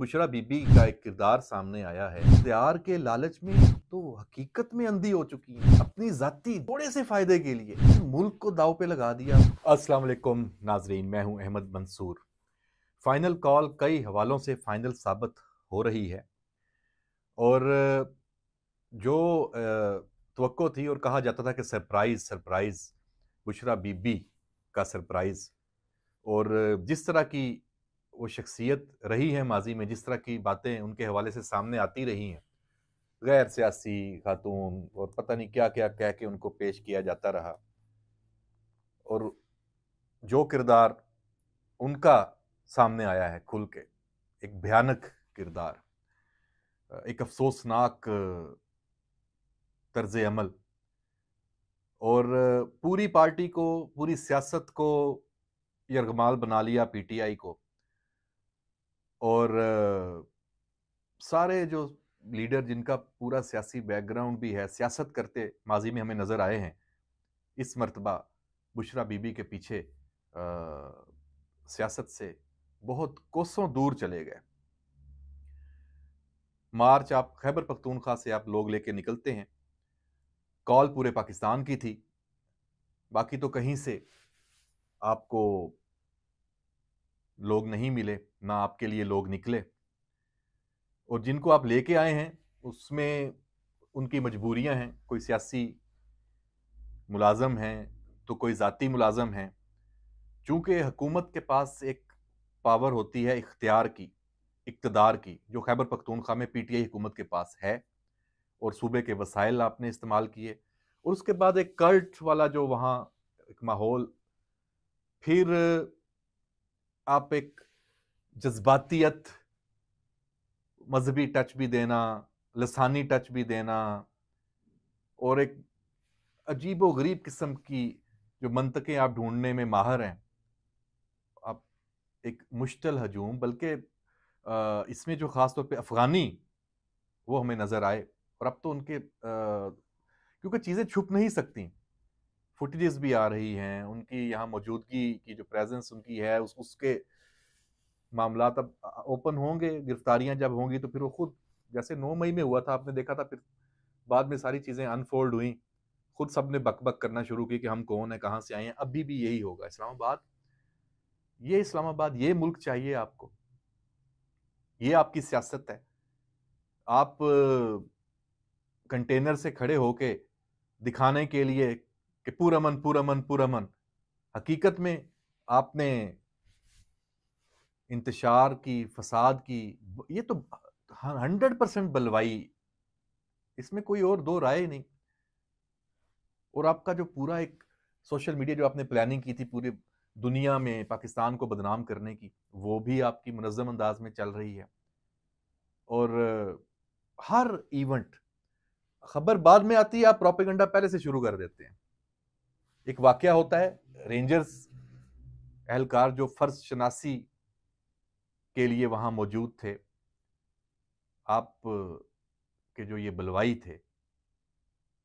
بشرا بی بی کا ایک کردار سامنے آیا ہے اختیار کے لالچ میں تو حقیقت میں اندھی ہو چکی ہیں اپنی ذاتی تھوڑے سے فائدے کے لیے ملک کو داؤ پہ لگا دیا السلام علیکم ناظرین میں ہوں احمد منصور فائنل کال کئی حوالوں سے فائنل ثابت ہو رہی ہے اور جو توقع تھی اور کہا جاتا تھا کہ surprise surprise Bushra Bibi کا سرپرائز اور جس طرح کی وہ شخصیت رہی ہے ماضی میں جس طرح کی باتیں ان کے حوالے سے سامنے آتی رہی ہیں غیر سیاسی خاتون اور پتہ نہیں کیا کیا کہہ کے ان کو پیش کیا جاتا رہا اور جو کردار ان کا سامنے آیا ہے کھل کے ایک بھیانک کردار ایک افسوسناک طرز عمل اور پوری پارٹی کو پوری سیاست کو یرغمال بنا لیا پی ٹی آئی کو اور سارے جو لیڈر جن کا پورا سیاسی بیک گراؤنڈ بھی ہے سیاست کرتے ماضی میں ہمیں نظر آئے ہیں اس مرتبہ بشرا بی بی کے پیچھے سیاست سے بہت کوسوں دور چلے گئے مارچ آپ خیبر پختونخوا سے آپ لوگ لے کے نکلتے ہیں کال پورے پاکستان کی تھی باقی تو کہیں سے آپ کو لوگ نہیں ملے نہ آپ کے لیے لوگ نکلے اور جن کو آپ لے کے آئے ہیں اس میں ان کی مجبوریاں ہیں کوئی سیاسی ملازم ہیں تو کوئی ذاتی ملازم ہیں چونکہ حکومت کے پاس ایک پاور ہوتی ہے اختیار کی اقتدار کی جو خیبر پختونخوا میں پی ٹی آئی حکومت کے پاس ہے اور صوبے کے وسائل آپ نے استعمال کیے اور اس کے بعد ایک کرٹ والا جو وہاں ایک ماحول پھر آپ ایک جذباتیت مذہبی ٹچ بھی دینا لسانی ٹچ بھی دینا اور ایک عجیب و غریب قسم کی جو منطقیں آپ ڈھونڈنے میں ماہر ہیں آپ ایک مشتل ہجوم بلکہ اس میں جو خاص طور پہ افغانی وہ ہمیں نظر آئے اور اب تو ان کے کیونکہ چیزیں چھپ نہیں سکتی فوٹیجز بھی آ رہی ہیں ان کی یہاں موجودگی کی جو پریزنس ان کی ہے اس کے معاملات اب اوپن ہوں گے گرفتاریاں جب ہوں گی تو پھر وہ خود جیسے نو مئی میں ہوا تھا آپ نے دیکھا تھا پھر بعد میں ساری چیزیں انفولڈ ہوئیں خود سب نے بک بک کرنا شروع کی کہ ہم کون ہیں کہاں سے آئے ہیں ابھی بھی یہی ہوگا اسلام آباد یہ اسلام آباد یہ ملک چاہیے آپ کو یہ آپ کی سیاست ہے آپ کنٹینر سے کھڑے ہو کے دکھانے کے لیے کہ پور امن پورا من پور امن حقیقت میں آپ نے انتشار کی فساد کی یہ تو ہنڈریڈ پرسینٹ بلوائی اس میں کوئی اور دو رائے نہیں اور آپ کا جو پورا ایک سوشل میڈیا جو آپ نے پلاننگ کی تھی پوری دنیا میں پاکستان کو بدنام کرنے کی وہ بھی آپ کی منظم انداز میں چل رہی ہے اور ہر ایونٹ خبر بعد میں آتی ہے آپ پروپیگنڈا پہلے سے شروع کر دیتے ہیں ایک واقعہ ہوتا ہے رینجرز اہلکار جو فرض شناسی کے لیے وہاں موجود تھے آپ کے جو یہ بلوائی تھے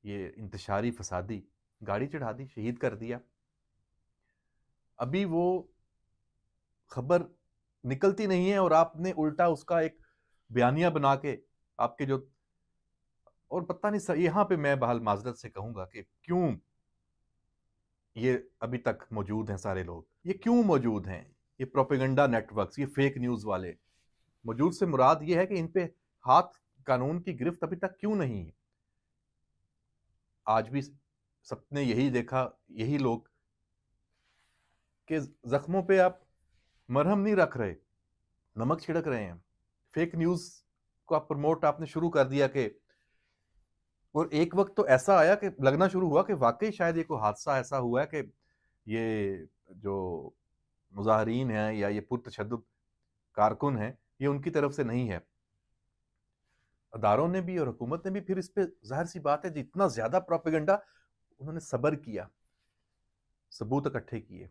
یہ انتشاری فسادی گاڑی چڑھا دی شہید کر دیا ابھی وہ خبر نکلتی نہیں ہے اور آپ نے الٹا اس کا ایک بیانیہ بنا کے آپ کے جو اور پتہ نہیں یہاں پہ میں بحال معذرت سے کہوں گا کہ کیوں یہ ابھی تک موجود ہیں سارے لوگ یہ کیوں موجود ہیں یہ پروپیگنڈا ورکس یہ فیک نیوز والے موجود سے مراد یہ ہے کہ ان پہ ہاتھ قانون کی گرفت ابھی تک کیوں نہیں آج بھی سب نے یہی دیکھا یہی لوگ کہ زخموں پہ آپ مرہم نہیں رکھ رہے نمک چھڑک رہے ہیں فیک نیوز کو آپ آپ نے شروع کر دیا کہ اور ایک وقت تو ایسا آیا کہ لگنا شروع ہوا کہ واقعی شاید یہ کوئی حادثہ ایسا ہوا ہے کہ یہ جو مظاہرین ہیں یا یہ پرتشدد کارکن ہیں یہ ان کی طرف سے نہیں ہے اداروں نے بھی اور حکومت نے بھی پھر اس پہ ظاہر سی بات ہے زیادہ پروپیگنڈا انہوں نے صبر کیا ثبوت اکٹھے کیے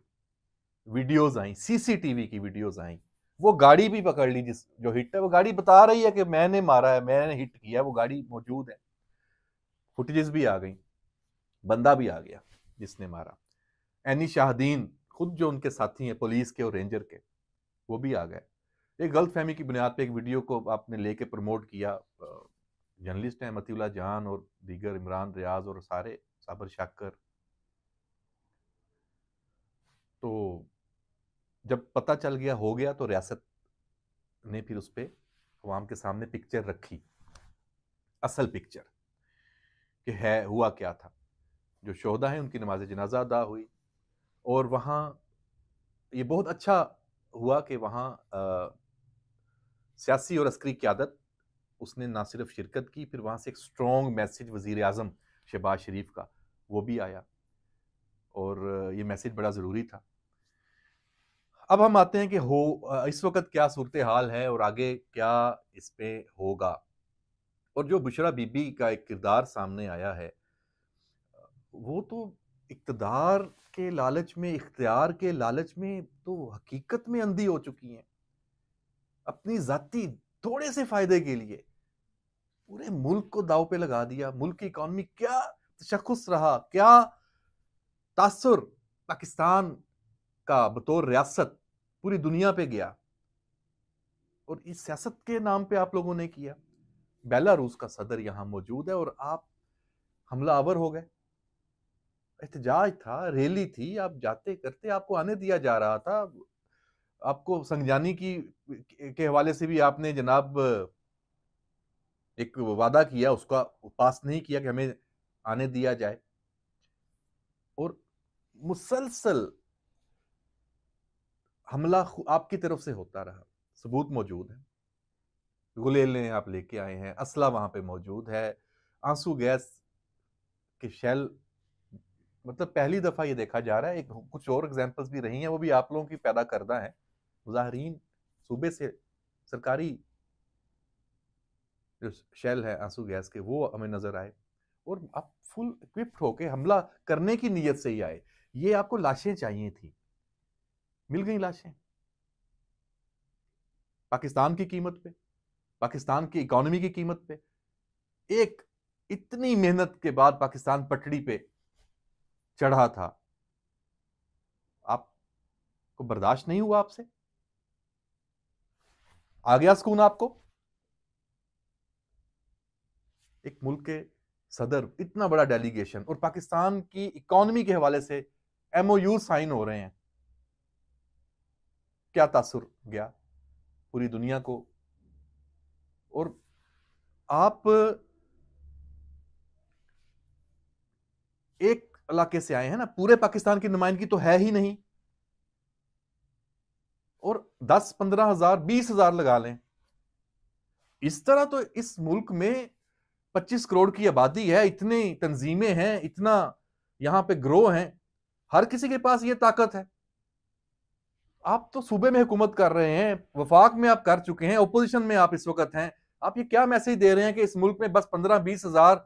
ویڈیوز آئیں سی سی ٹی وی کی ویڈیوز آئیں وہ گاڑی بھی پکڑ لی جس جو ہٹ ہے وہ گاڑی بتا رہی ہے کہ میں نے مارا ہے میں نے ہٹ کیا وہ گاڑی موجود ہے فٹیجز بھی آ گئیں بندہ بھی آ گیا جس نے مارا اینی شاہدین خود جو ان کے ساتھی ہیں پولیس کے اور رینجر کے وہ بھی آ گئے ایک غلط فہمی کی بنیاد پہ ایک ویڈیو کو آپ نے لے کے پروموٹ کیا جرنلسٹ ہیں متی اللہ جہاں اور دیگر عمران ریاض اور سارے سابر شاکر تو جب پتہ چل گیا ہو گیا تو ریاست نے پھر اس پہ عوام کے سامنے پکچر رکھی اصل پکچر کہ ہے ہوا کیا تھا جو شہدہ ہیں ان کی نماز جنازہ ادا ہوئی اور وہاں یہ بہت اچھا ہوا کہ وہاں سیاسی اور عسکری قیادت اس نے نہ صرف شرکت کی پھر وہاں سے ایک اسٹرانگ میسیج وزیر اعظم شہباز شریف کا وہ بھی آیا اور یہ میسیج بڑا ضروری تھا اب ہم آتے ہیں کہ ہو اس وقت کیا صورتحال ہے اور آگے کیا اس پہ ہوگا اور جو بشرا بی بی کا ایک کردار سامنے آیا ہے وہ تو اقتدار کے لالچ میں اختیار کے لالچ میں تو حقیقت میں اندھی ہو چکی ہیں اپنی ذاتی تھوڑے سے فائدے کے لیے پورے ملک کو داؤ پہ لگا دیا ملک کی اکانومی کیا تشخص رہا کیا تاثر پاکستان کا بطور ریاست پوری دنیا پہ گیا اور اس سیاست کے نام پہ آپ لوگوں نے کیا بیلاروس کا صدر یہاں موجود ہے اور آپ حملہ آور ہو گئے احتجاج تھا ریلی تھی آپ جاتے کرتے آپ کو آنے دیا جا رہا تھا آپ کو سنجانی کی حوالے سے بھی آپ نے جناب ایک وعدہ کیا اس کا پاس نہیں کیا کہ ہمیں آنے دیا جائے اور مسلسل حملہ آپ کی طرف سے ہوتا رہا ثبوت موجود ہے غلیلیں آپ لے کے آئے ہیں اسلا وہاں پہ موجود ہے آنسو گیس کے شیل مطلب پہلی دفعہ یہ دیکھا جا رہا ہے ایک کچھ اور اگزامپلس بھی رہی ہیں وہ بھی آپ لوگوں کی پیدا کردہ ہیں مظاہرین صوبے سے سرکاری جو شیل ہے آنسو گیس کے وہ ہمیں نظر آئے اور آپ فل اکوپڈ ہو کے حملہ کرنے کی نیت سے ہی آئے یہ آپ کو لاشیں چاہیے تھیں مل گئی لاشیں پاکستان کی قیمت پہ پاکستان کی اکانومی کی قیمت پہ ایک اتنی محنت کے بعد پاکستان پٹڑی پہ چڑھا تھا آپ کو برداشت نہیں ہوا آپ سے آ گیا سکون آپ کو ایک ملک کے صدر اتنا بڑا ڈیلیگیشن اور پاکستان کی اکانومی کے حوالے سے ایم او یو سائن ہو رہے ہیں کیا تاثر گیا پوری دنیا کو اور آپ ایک علاقے سے آئے ہیں نا پورے پاکستان کی نمائندگی تو ہے ہی نہیں اور دس پندرہ ہزار بیس ہزار لگا لیں اس طرح تو اس ملک میں پچیس کروڑ کی آبادی ہے اتنی تنظیمیں ہیں اتنا یہاں پہ گروہ ہیں ہر کسی کے پاس یہ طاقت ہے آپ تو صوبے میں حکومت کر رہے ہیں وفاق میں آپ کر چکے ہیں اپوزیشن میں آپ اس وقت ہیں آپ یہ کیا میسج دے رہے ہیں کہ اس ملک میں بس پندرہ بیس ہزار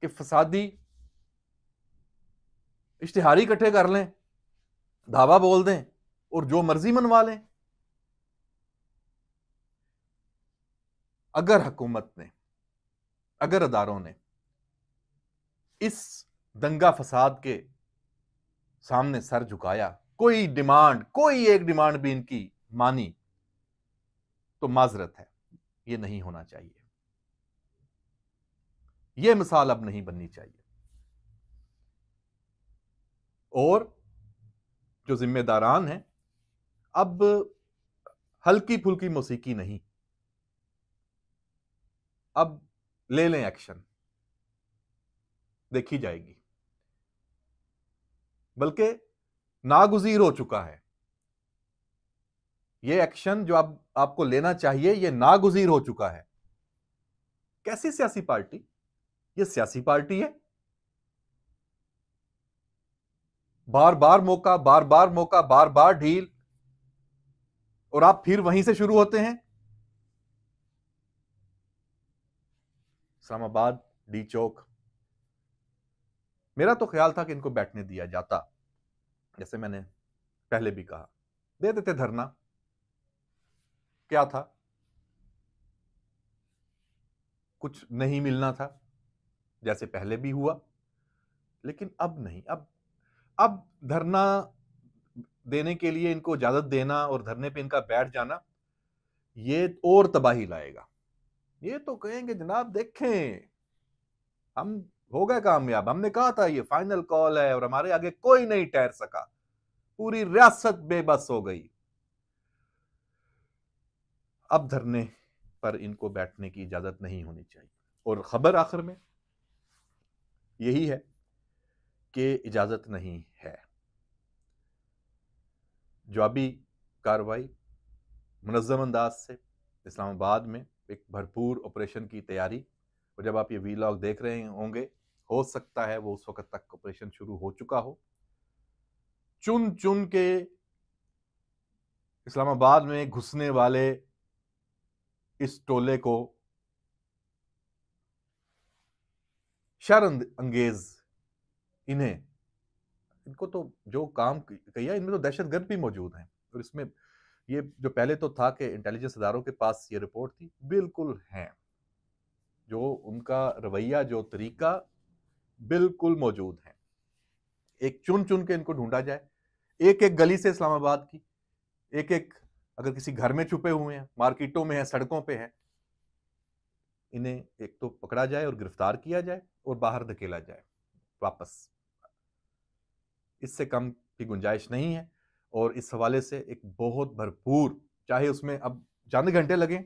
کے فسادی اشتہاری اکٹھے کر لیں دھاوا بول دیں اور جو مرضی منوا لیں اگر حکومت نے اگر اداروں نے اس دنگا فساد کے سامنے سر جھکایا کوئی ڈیمانڈ کوئی ایک ڈیمانڈ بھی ان کی مانی تو معذرت ہے یہ نہیں ہونا چاہیے یہ مثال اب نہیں بننی چاہیے اور جو ذمہ داران ہیں اب ہلکی پھلکی موسیقی نہیں اب لے لیں ایکشن دیکھی جائے گی بلکہ ناگزیر ہو چکا ہے یہ ایکشن جو اب آپ کو لینا چاہیے یہ ناگزیر ہو چکا ہے کیسی سیاسی پارٹی یہ سیاسی پارٹی ہے بار بار موقع بار بار موقع بار بار ڈھیل اور آپ پھر وہیں سے شروع ہوتے ہیں اسلام آباد ڈی چوک میرا تو خیال تھا کہ ان کو بیٹھنے دیا جاتا جیسے میں نے پہلے بھی کہا دے دیتے دھرنا کیا تھا کچھ نہیں ملنا تھا جیسے پہلے بھی ہوا لیکن اب نہیں اب اب دھرنا دینے کے لیے ان کو اجازت دینا اور دھرنے پہ ان کا بیٹھ جانا یہ اور تباہی لائے گا یہ تو کہیں گے جناب دیکھیں ہم ہو گئے کامیاب ہم نے کہا تھا یہ فائنل کال ہے اور ہمارے آگے کوئی نہیں ٹھہر سکا پوری ریاست بے بس ہو گئی اب دھرنے پر ان کو بیٹھنے کی اجازت نہیں ہونی چاہیے اور خبر آخر میں یہی ہے اجازت نہیں ہے جوابی کاروائی منظم انداز سے اسلام آباد میں ایک بھرپور آپریشن کی تیاری اور جب آپ یہ وی لاگ دیکھ رہے ہوں گے ہو سکتا ہے وہ اس وقت تک آپریشن شروع ہو چکا ہو چن چن کے اسلام آباد میں گھسنے والے اس ٹولے کو شر انگیز انہیں ان کو تو جو کام کیا ان میں تو دہشت گرد بھی موجود ہیں اور اس میں یہ جو پہلے تو تھا کہ انٹیلیجنس اداروں کے پاس یہ رپورٹ تھی بالکل ہیں جو ان کا رویہ جو طریقہ بالکل موجود ہیں ایک چن چن کے ان کو ڈھونڈا جائے ایک ایک گلی سے اسلام آباد کی ایک ایک اگر کسی گھر میں چھپے ہوئے ہیں مارکیٹوں میں ہیں سڑکوں پہ ہیں انہیں ایک تو پکڑا جائے اور گرفتار کیا جائے اور باہر دھکیلا جائے واپس اس سے کم کی گنجائش نہیں ہے اور اس حوالے سے ایک بہت بھرپور چاہے اس میں اب چند گھنٹے لگیں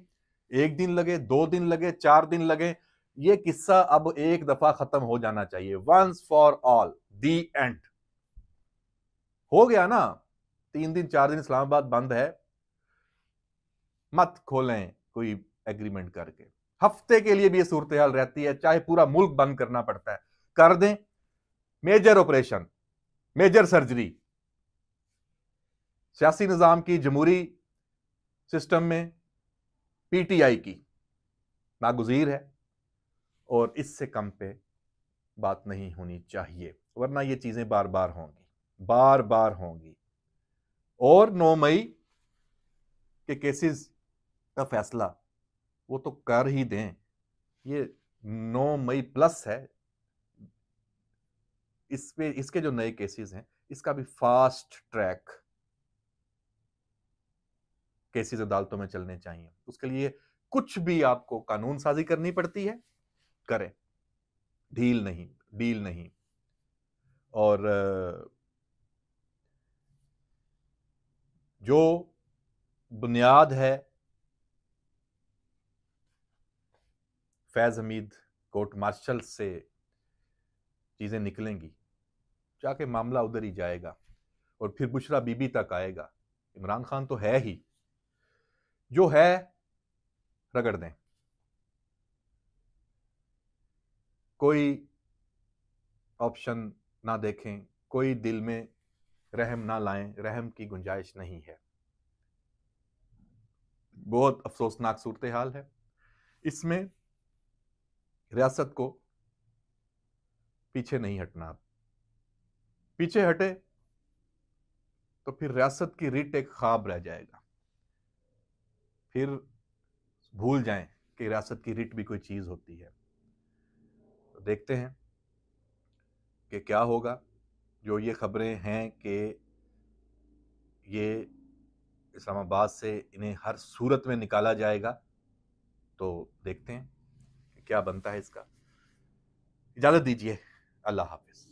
ایک دن لگے دو دن لگے چار دن لگے یہ قصہ اب ایک دفعہ ختم ہو جانا چاہیے once for all the end ہو گیا نا تین دن چار دن اسلام آباد بند ہے مت کھولیں کوئی ایگریمنٹ کر کے ہفتے کے لیے بھی یہ صورتحال رہتی ہے چاہے پورا ملک بند کرنا پڑتا ہے کر دیں میجر آپریشن میجر سرجری سیاسی نظام کی جمہوری سسٹم میں پی ٹی آئی کی ناگزیر ہے اور اس سے کم پہ بات نہیں ہونی چاہیے ورنہ یہ چیزیں بار بار ہوں گی بار بار ہوں گی اور نو مئی کے کیسز کا فیصلہ وہ تو کر ہی دیں یہ نو مئی پلس ہے اس پہ اس کے جو نئے کیسز ہیں اس کا بھی فاسٹ ٹریک کیسز عدالتوں میں چلنے چاہیے اس کے لیے کچھ بھی آپ کو قانون سازی کرنی پڑتی ہے کریں ڈھیل نہیں ڈیل نہیں اور جو بنیاد ہے فیض حمید کورٹ مارشل سے چیزیں نکلیں گی کے معاملہ ادھر ہی جائے گا اور پھر بشرا بی بی تک آئے گا عمران خان تو ہے ہی جو ہے رگڑ دیں کوئی آپشن نہ دیکھیں کوئی دل میں رحم نہ لائیں رحم کی گنجائش نہیں ہے بہت افسوسناک صورتحال ہے اس میں ریاست کو پیچھے نہیں ہٹنا پیچھے ہٹے تو پھر ریاست کی ریٹ ایک خواب رہ جائے گا پھر بھول جائیں کہ ریاست کی ریٹ بھی کوئی چیز ہوتی ہے تو دیکھتے ہیں کہ کیا ہوگا جو یہ خبریں ہیں کہ یہ اسلام آباد سے انہیں ہر صورت میں نکالا جائے گا تو دیکھتے ہیں کہ کیا بنتا ہے اس کا اجازت دیجیے اللہ حافظ